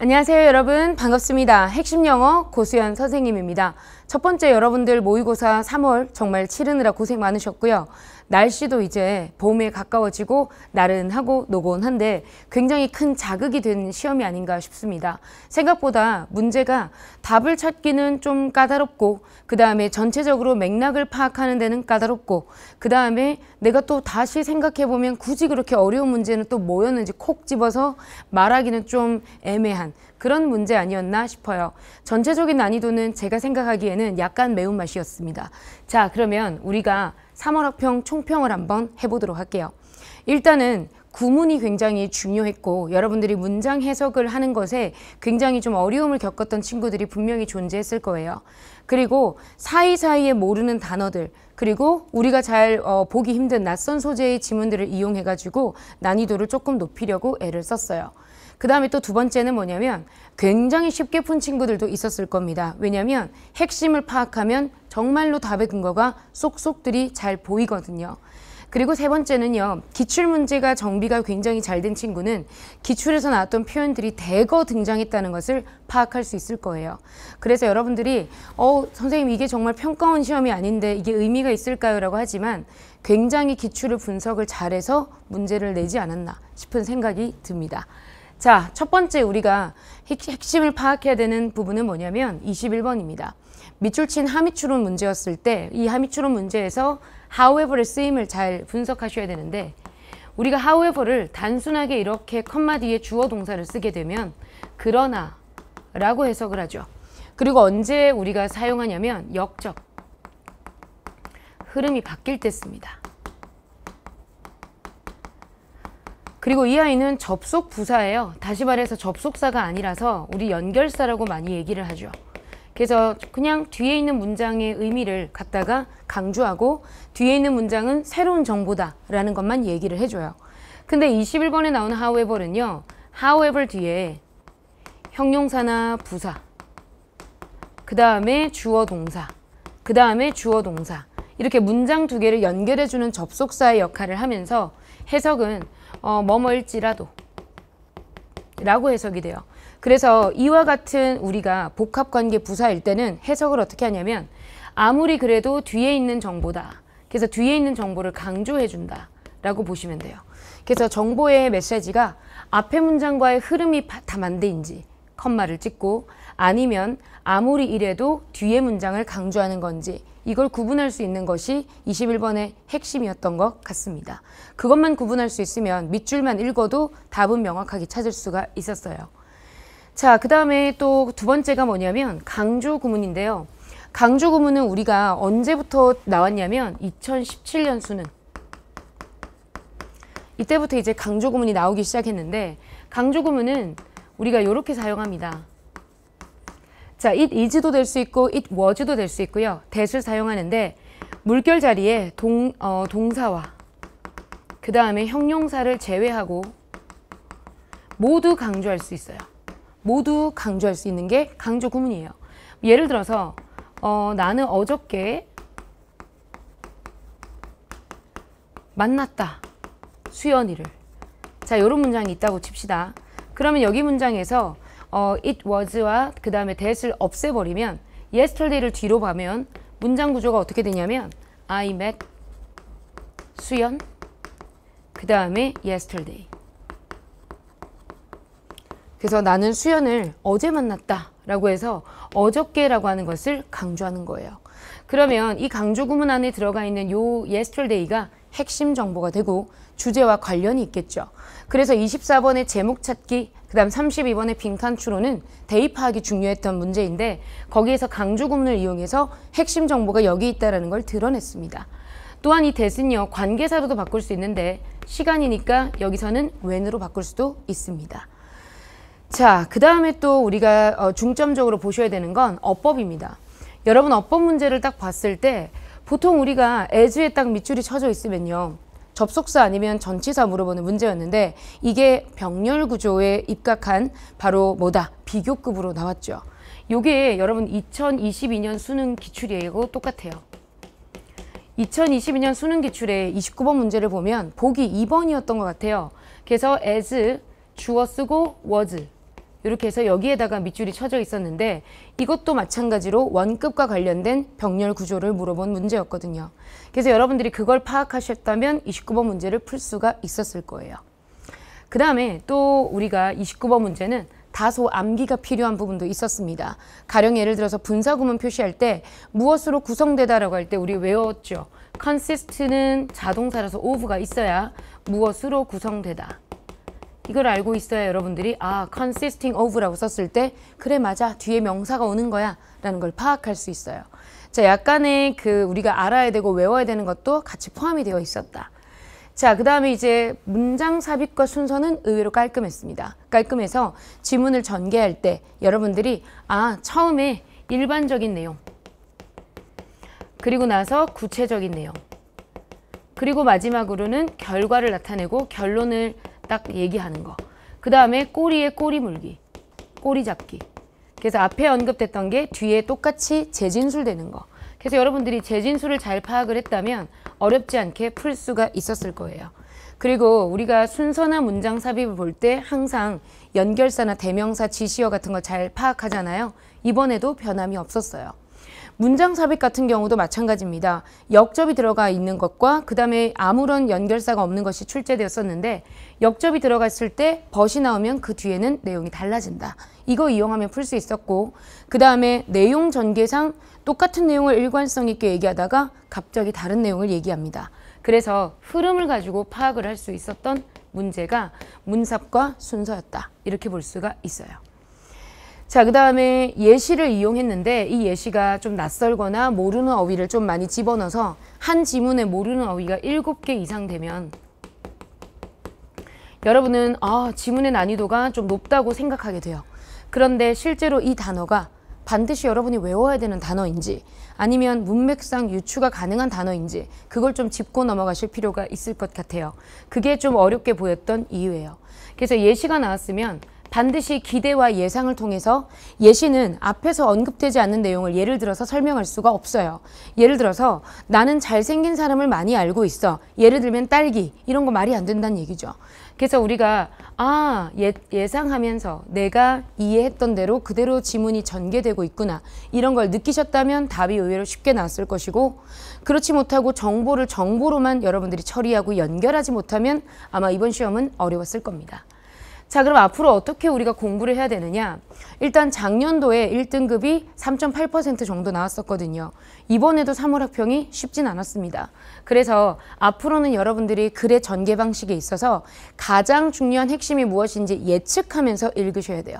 안녕하세요 여러분 반갑습니다. 핵심 영어 고수연 선생님입니다. 첫 번째 여러분들 모의고사 3월 정말 치르느라 고생 많으셨고요. 날씨도 이제 봄에 가까워지고 나른하고 노곤한데 굉장히 큰 자극이 된 시험이 아닌가 싶습니다. 생각보다 문제가 답을 찾기는 좀 까다롭고 그 다음에 전체적으로 맥락을 파악하는 데는 까다롭고 그 다음에 내가 또 다시 생각해보면 굳이 그렇게 어려운 문제는 또 뭐였는지 콕 집어서 말하기는 좀 애매한 그런 문제 아니었나 싶어요. 전체적인 난이도는 제가 생각하기에는 약간 매운맛이었습니다. 자, 그러면 우리가 3월 학평 총평을 한번 해보도록 할게요. 일단은 구문이 굉장히 중요했고 여러분들이 문장 해석을 하는 것에 굉장히 좀 어려움을 겪었던 친구들이 분명히 존재했을 거예요. 그리고 사이사이에 모르는 단어들 그리고 우리가 잘 어, 보기 힘든 낯선 소재의 지문들을 이용해가지고 난이도를 조금 높이려고 애를 썼어요. 그 다음에 또 두 번째는 뭐냐면 굉장히 쉽게 푼 친구들도 있었을 겁니다. 왜냐하면 핵심을 파악하면 정말로 답의 근거가 쏙쏙들이 잘 보이거든요. 그리고 세 번째는요. 기출 문제가 정비가 굉장히 잘 된 친구는 기출에서 나왔던 표현들이 대거 등장했다는 것을 파악할 수 있을 거예요. 그래서 여러분들이 어 선생님 이게 정말 평가원 시험이 아닌데 이게 의미가 있을까요? 라고 하지만 굉장히 기출을 분석을 잘해서 문제를 내지 않았나 싶은 생각이 듭니다. 자, 첫 번째 우리가 핵심을 파악해야 되는 부분은 뭐냐면 21번입니다. 밑줄 친 하미추론 문제였을 때 이 하미추론 문제에서 however의 쓰임을 잘 분석하셔야 되는데 우리가 however를 단순하게 이렇게 컴마 뒤에 주어 동사를 쓰게 되면 그러나 라고 해석을 하죠. 그리고 언제 우리가 사용하냐면 역적 흐름이 바뀔 때 씁니다. 그리고 이 아이는 접속 부사예요. 다시 말해서 접속사가 아니라서 우리 연결사라고 많이 얘기를 하죠. 그래서 그냥 뒤에 있는 문장의 의미를 갖다가 강조하고 뒤에 있는 문장은 새로운 정보다라는 것만 얘기를 해줘요. 근데 21번에 나오는 however는요. however 뒤에 형용사나 부사, 그 다음에 주어 동사, 그 다음에 주어 동사 이렇게 문장 두 개를 연결해주는 접속사의 역할을 하면서 해석은 어, 머일지라도 라고 해석이 돼요. 그래서 이와 같은 우리가 복합관계 부사일 때는 해석을 어떻게 하냐면 아무리 그래도 뒤에 있는 정보다. 그래서 뒤에 있는 정보를 강조해준다. 라고 보시면 돼요. 그래서 정보의 메시지가 앞의 문장과의 흐름이 다만대인지 컴마를 찍고 아니면 아무리 이래도 뒤의 문장을 강조하는 건지 이걸 구분할 수 있는 것이 21번의 핵심이었던 것 같습니다. 그것만 구분할 수 있으면 밑줄만 읽어도 답은 명확하게 찾을 수가 있었어요. 자, 그 다음에 또 두 번째가 뭐냐면 강조 구문인데요. 강조 구문은 우리가 언제부터 나왔냐면 2017년 수능. 이때부터 이제 강조 구문이 나오기 시작했는데 강조 구문은 우리가 이렇게 사용합니다. 자, it is도 될 수 있고 it was도 될 수 있고요. 대 h a 을 사용하는데 물결 자리에 동, 어, 동사와 그 다음에 형용사를 제외하고 모두 강조할 수 있어요. 모두 강조할 수 있는 게 강조 구문이에요. 예를 들어서 어, 나는 어저께 만났다. 수연이를. 자, 이런 문장이 있다고 칩시다. 그러면 여기 문장에서 어, it was와 그 다음에 that을 없애버리면 yesterday를 뒤로 가면 문장 구조가 어떻게 되냐면 I met 수연 그 다음에 yesterday 그래서 나는 수연을 어제 만났다 라고 해서 어저께라고 하는 것을 강조하는 거예요. 그러면 이 강조 구문 안에 들어가 있는 요 yesterday가 핵심 정보가 되고 주제와 관련이 있겠죠. 그래서 24번의 제목 찾기, 그 다음 32번의 빈칸 추론은 대입 하기 중요했던 문제인데 거기에서 강조 구문을 이용해서 핵심 정보가 여기 있다는 걸 드러냈습니다. 또한 이 대신요 관계사로도 바꿀 수 있는데 시간이니까 여기서는 when으로 바꿀 수도 있습니다. 자, 그 다음에 또 우리가 어, 중점적으로 보셔야 되는 건 어법입니다. 여러분 어법 문제를 딱 봤을 때 보통 우리가 에즈에 딱 밑줄이 쳐져 있으면요. 접속사 아니면 전치사 물어보는 문제였는데 이게 병렬 구조에 입각한 바로 뭐다 비교급으로 나왔죠. 요게 여러분 2022년 수능 기출이고 똑같아요. 2022년 수능 기출의 29번 문제를 보면 보기 2번이었던 것 같아요. 그래서 as 주어 쓰고 was 이렇게 해서 여기에다가 밑줄이 쳐져 있었는데 이것도 마찬가지로 원급과 관련된 병렬 구조를 물어본 문제였거든요. 그래서 여러분들이 그걸 파악하셨다면 29번 문제를 풀 수가 있었을 거예요. 그 다음에 또 우리가 29번 문제는 다소 암기가 필요한 부분도 있었습니다. 가령 예를 들어서 분사구문 표시할 때 무엇으로 구성되다라고 할 때 우리 외웠죠. consist는 자동사라서 of가 있어야 무엇으로 구성되다. 이걸 알고 있어야 여러분들이 아 consisting of라고 썼을 때 그래 맞아 뒤에 명사가 오는 거야 라는 걸 파악할 수 있어요 자 약간의 그 우리가 알아야 되고 외워야 되는 것도 같이 포함이 되어 있었다 자, 그 다음에 이제 문장 삽입과 순서는 의외로 깔끔했습니다. 깔끔해서 지문을 전개할 때 여러분들이 아, 처음에 일반적인 내용 그리고 나서 구체적인 내용 그리고 마지막으로는 결과를 나타내고 결론을 딱 얘기하는 거. 그 다음에 꼬리에 꼬리 물기, 꼬리 잡기. 그래서 앞에 언급됐던 게 뒤에 똑같이 재진술되는 거. 그래서 여러분들이 재진술을 잘 파악을 했다면 어렵지 않게 풀 수가 있었을 거예요. 그리고 우리가 순서나 문장 삽입을 볼 때 항상 연결사나 대명사, 지시어 같은 걸잘 파악하잖아요. 이번에도 변함이 없었어요. 문장 삽입 같은 경우도 마찬가지입니다. 역접이 들어가 있는 것과 그 다음에 아무런 연결사가 없는 것이 출제되었었는데 역접이 들어갔을 때 벗이 나오면 그 뒤에는 내용이 달라진다. 이거 이용하면 풀 수 있었고 그 다음에 내용 전개상 똑같은 내용을 일관성 있게 얘기하다가 갑자기 다른 내용을 얘기합니다. 그래서 흐름을 가지고 파악을 할 수 있었던 문제가 문삽과 순서였다. 이렇게 볼 수가 있어요. 자, 그 다음에 예시를 이용했는데 이 예시가 좀 낯설거나 모르는 어휘를 좀 많이 집어넣어서 한 지문에 모르는 어휘가 7개 이상 되면 여러분은 아, 지문의 난이도가 좀 높다고 생각하게 돼요. 그런데 실제로 이 단어가 반드시 여러분이 외워야 되는 단어인지 아니면 문맥상 유추가 가능한 단어인지 그걸 좀 짚고 넘어가실 필요가 있을 것 같아요. 그게 좀 어렵게 보였던 이유예요. 그래서 예시가 나왔으면 반드시 기대와 예상을 통해서 예시는 앞에서 언급되지 않는 내용을 예를 들어서 설명할 수가 없어요. 예를 들어서 나는 잘생긴 사람을 많이 알고 있어. 예를 들면 딸기 이런 거 말이 안 된다는 얘기죠. 그래서 우리가 아 예, 예상하면서 내가 이해했던 대로 그대로 지문이 전개되고 있구나 이런 걸 느끼셨다면 답이 의외로 쉽게 나왔을 것이고 그렇지 못하고 정보를 정보로만 여러분들이 처리하고 연결하지 못하면 아마 이번 시험은 어려웠을 겁니다. 자, 그럼 앞으로 어떻게 우리가 공부를 해야 되느냐? 일단 작년도에 1등급이 3.8% 정도 나왔었거든요. 이번에도 3월 학평이 쉽진 않았습니다. 그래서 앞으로는 여러분들이 글의 전개 방식에 있어서 가장 중요한 핵심이 무엇인지 예측하면서 읽으셔야 돼요.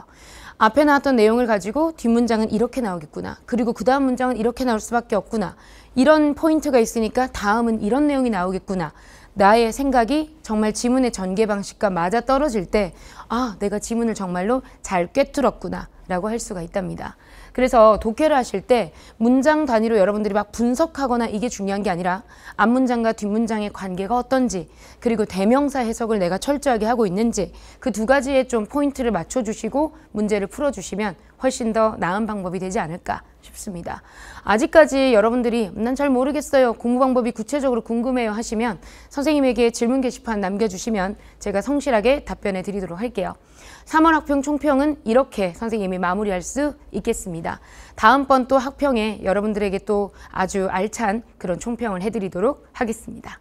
앞에 나왔던 내용을 가지고 뒷문장은 이렇게 나오겠구나. 그리고 그 다음 문장은 이렇게 나올 수밖에 없구나. 이런 포인트가 있으니까 다음은 이런 내용이 나오겠구나. 나의 생각이 정말 지문의 전개 방식과 맞아 떨어질 때, 아, 내가 지문을 정말로 잘 꿰뚫었구나. 라고 할 수가 있답니다. 그래서 독해를 하실 때 문장 단위로 여러분들이 막 분석하거나 이게 중요한 게 아니라 앞문장과 뒷문장의 관계가 어떤지 그리고 대명사 해석을 내가 철저하게 하고 있는지 그 두 가지에 좀 포인트를 맞춰주시고 문제를 풀어주시면 훨씬 더 나은 방법이 되지 않을까 싶습니다. 아직까지 여러분들이 난 잘 모르겠어요. 공부 방법이 구체적으로 궁금해요 하시면 선생님에게 질문 게시판 남겨주시면 제가 성실하게 답변해 드리도록 할게요. 3월 학평 총평은 이렇게 선생님이 마무리할 수 있겠습니다. 다음번 또 학평에 여러분들에게 또 아주 알찬 그런 총평을 해드리도록 하겠습니다.